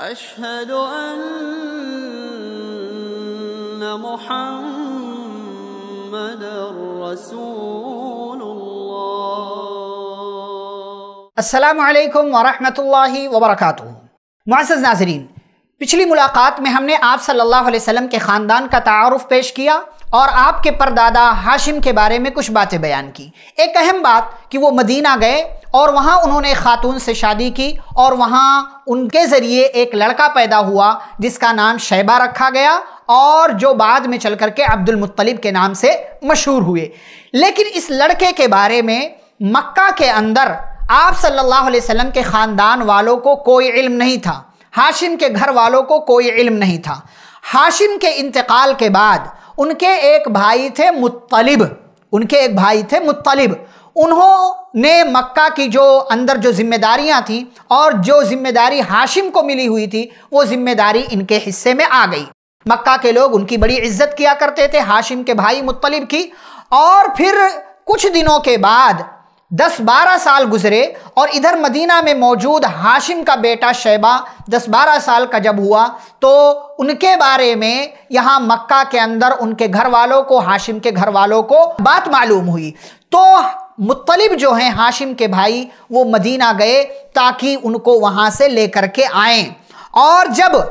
أشهد أن محمد رسول الله السلام عليكم ورحمة الله وبركاته معزز नाजरीन पिछली मुलाकात में हमने आप सल्लल्लाहु अलैहि वसल्लम के ख़ानदान का तारफ़ पेश किया और आपके परदादा हाशिम के बारे में कुछ बातें बयान की एक अहम बात कि वो मदीना गए और वहाँ उन्होंने खातून से शादी की और वहाँ उनके ज़रिए एक लड़का पैदा हुआ जिसका नाम शैबा रखा गया और जो बाद में चल करके अब्दुल मुत्तलिब के नाम से मशहूर हुए लेकिन इस लड़के के बारे में मक्का के अंदर आप सल्लल्लाहु अलैहि वसल्लम के ख़ानदान वालों को कोई इल्म नहीं था हाशिम के घर वालों को कोई इल्म नहीं था हाशिम के इंतकाल के बाद उनके एक भाई थे मुत्तलिब उनके एक भाई थे मुत्तलिब उन्होंने मक्का की जो अंदर जो जिम्मेदारियां थीं और जो जिम्मेदारी हाशिम को मिली हुई थी वो जिम्मेदारी इनके हिस्से में आ गई मक्का के लोग उनकी बड़ी इज्जत किया करते थे हाशिम के भाई मुतलिब की और फिर कुछ दिनों के बाद दस बारह साल गुजरे और इधर मदीना में मौजूद हाशिम का बेटा शैबा दस बारह साल का जब हुआ तो उनके बारे में यहाँ मक्का के अंदर उनके घर वालों को हाशिम के घर वालों को बात मालूम हुई तो मुतलिब जो हैं हाशिम के भाई वो मदीना गए ताकि उनको वहाँ से लेकर के आएँ और जब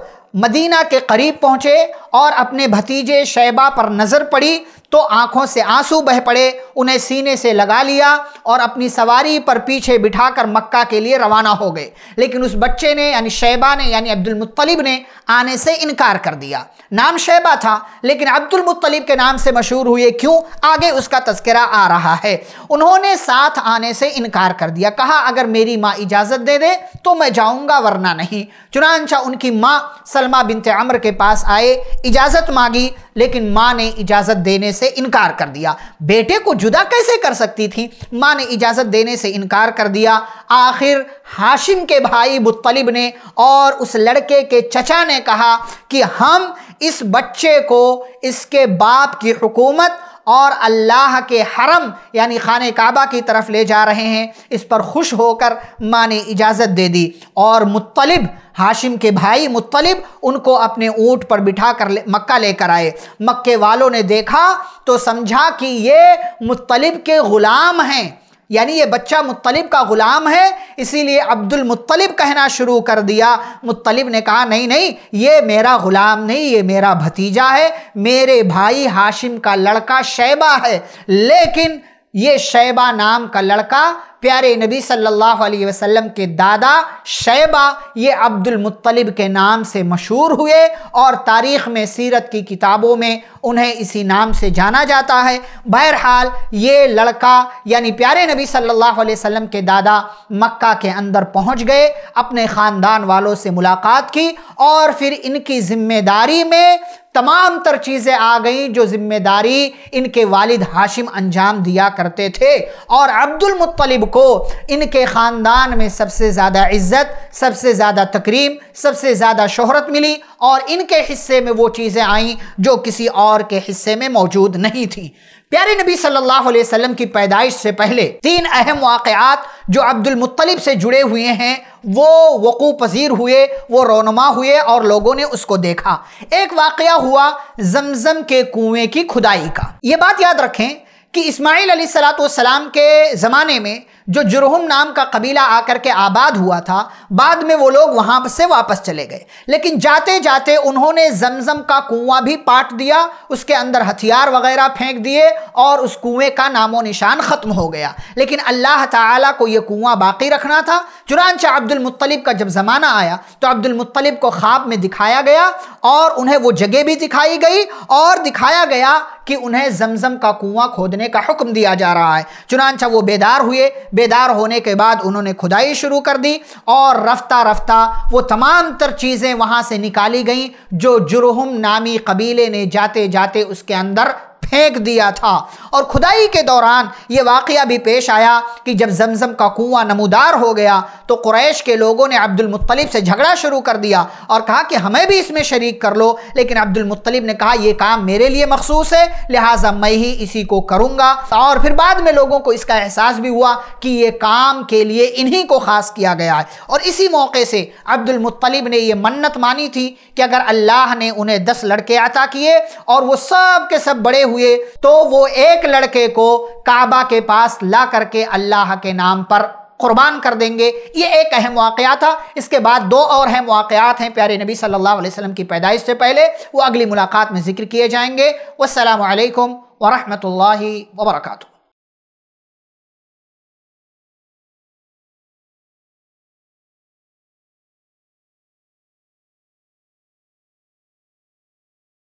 मदीना के करीब पहुँचे और अपने भतीजे शैबा पर नज़र पड़ी तो आंखों से आंसू बह पड़े उन्हें सीने से लगा लिया और अपनी सवारी पर पीछे बिठाकर मक्का के लिए रवाना हो गए लेकिन उस बच्चे ने यानी शैबा ने यानी अब्दुलमतलिब ने आने से इनकार कर दिया नाम शैबा था लेकिन अब्दुलमतलब के नाम से मशहूर हुए क्यों आगे उसका तस्करा आ रहा है उन्होंने साथ आने से इनकार कर दिया कहा अगर मेरी माँ इजाज़त दे दे तो मैं जाऊँगा वरना नहीं चुनानचा उनकी माँ सलमा बिनते अमर के पास आए इजाज़त मांगी लेकिन माँ ने इजाज़त देने से इनकार कर दिया बेटे को जुदा कैसे कर सकती थी माँ ने इजाज़त देने से इनकार कर दिया आखिर हाशिम के भाई मुतलिब ने और उस लड़के के चचा ने कहा कि हम इस बच्चे को इसके बाप की हुकूमत और अल्लाह के हरम यानी खान काबा की तरफ ले जा रहे हैं इस पर खुश होकर माँ ने इजाज़त दे दी और मुतलब हाशिम के भाई मुतलब उनको अपने ऊँट पर बिठा कर ले, मक्का लेकर आए मक्के वालों ने देखा तो समझा कि ये मुतलब के ग़ुलाम हैं यानी ये बच्चा मुत्तलिब का ग़ुलाम है इसीलिए अब्दुल मुत्तलिब कहना शुरू कर दिया मुत्तलिब ने कहा नहीं नहीं ये मेरा ग़ुलाम नहीं ये मेरा भतीजा है मेरे भाई हाशिम का लड़का शैबा है लेकिन ये शैबा नाम का लड़का प्यारे नबी सल्लल्लाहु अलैहि वसल्लम के दादा शैबा ये अब्दुल मुत्तलिब के नाम से मशहूर हुए और तारीख़ में सीरत की किताबों में उन्हें इसी नाम से जाना जाता है बहरहाल ये लड़का यानी प्यारे नबी सल्लल्लाहु अलैहि वसल्लम के दादा मक्का के अंदर पहुंच गए अपने ख़ानदान वालों से मुलाकात की और फिर इनकी ज़िम्मेदारी में तमाम तर चीज़ें आ गई जो जिम्मेदारी इनके वालिद हाशिम अंजाम दिया करते थे और अब्दुल मुत्तलिब को इनके ख़ानदान में सबसे ज़्यादा इज़्ज़त सबसे ज़्यादा तकरीम सबसे ज़्यादा शोहरत मिली और इनके हिस्से में वो चीज़ें आईं जो किसी और के हिस्से में मौजूद नहीं थी प्यारे नबी सल्लल्लाहु अलैहि वसल्लम की पैदाइश से पहले तीन अहम वाकयात जो मुत्तलिब से जुड़े हुए हैं वो वक़ू पजीर हुए वो रोनमा हुए और लोगों ने उसको देखा एक वाकया हुआ जमजम के कुएँ की खुदाई का ये बात याद रखें कि इस्माईल सलाम के ज़माने में जो जुरहुम नाम का कबीला आकर के आबाद हुआ था बाद में वो लोग वहाँ से वापस चले गए लेकिन जाते जाते उन्होंने जमजम का कुआं भी पाट दिया उसके अंदर हथियार वगैरह फेंक दिए और उस कुएं का नामो निशान ख़त्म हो गया लेकिन अल्लाह ताला को ये कुआं बाकी रखना था अब्दुल मुतलिब का जब ज़माना आया तो अब्दुल मुतलिब को ख्वाब में दिखाया गया और उन्हें वो जगह भी दिखाई गई और दिखाया गया कि उन्हें जमजम का कुआं खोदने का हुक्म दिया जा रहा है चुनानचा वो बेदार हुए बेदार होने के बाद उन्होंने खुदाई शुरू कर दी और रफ्ता रफ्ता वो तमाम तर चीज़ें वहाँ से निकाली गईं जो जुरहम नामी कबीले ने जाते जाते उसके अंदर फेंक दिया था और खुदाई के दौरान ये वाक़ भी पेश आया कि जब जमजम का कुआं नमूदार हो गया तो कुरैश के लोगों ने अब्दुलमतलब से झगड़ा शुरू कर दिया और कहा कि हमें भी इसमें शरीक कर लो लेकिन अब्दुलमतलब ने कहा यह काम मेरे लिए मखसूस है लिहाजा मैं ही इसी को करूँगा और फिर बाद में लोगों को इसका एहसास भी हुआ कि ये काम के लिए इन्हीं को ख़ास किया गया है और इसी मौके से अब्दुलमतलब ने यह मन्नत मानी थी कि अगर अल्लाह ने उन्हें दस लड़के अता किए और वो सब के सब बड़े हुए तो वो एक लड़के को काबा के पास ला करके अल्लाह के नाम पर कुर्बान कर देंगे ये एक अहम वाक़ा था इसके बाद दो और अहम वाक़ात हैं प्यारे नबी सल्लल्लाहु अलैहि वसल्लम की पैदाइश से पहले वो अगली मुलाकात में जिक्र किए जाएंगे वालकम वरहमल वर्का